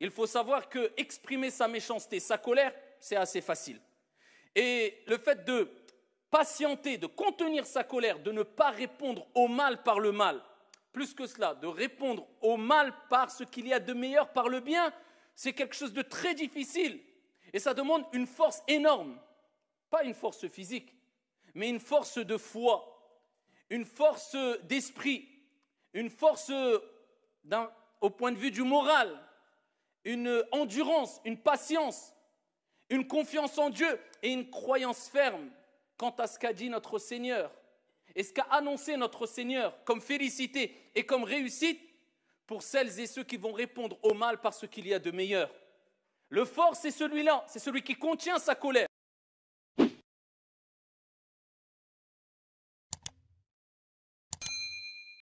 Il faut savoir que exprimer sa méchanceté, sa colère, c'est assez facile. Et le fait de patienter, de contenir sa colère, de ne pas répondre au mal par le mal, plus que cela, de répondre au mal par ce qu'il y a de meilleur, par le bien, c'est quelque chose de très difficile. Et ça demande une force énorme. Pas une force physique, mais une force de foi, une force d'esprit, une force au point de vue du moral, une endurance, une patience, une confiance en Dieu et une croyance ferme quant à ce qu'a dit notre Seigneur et ce qu'a annoncé notre Seigneur comme félicité et comme réussite pour celles et ceux qui vont répondre au mal par ce qu'il y a de meilleur. Le fort, c'est celui-là, c'est celui qui contient sa colère.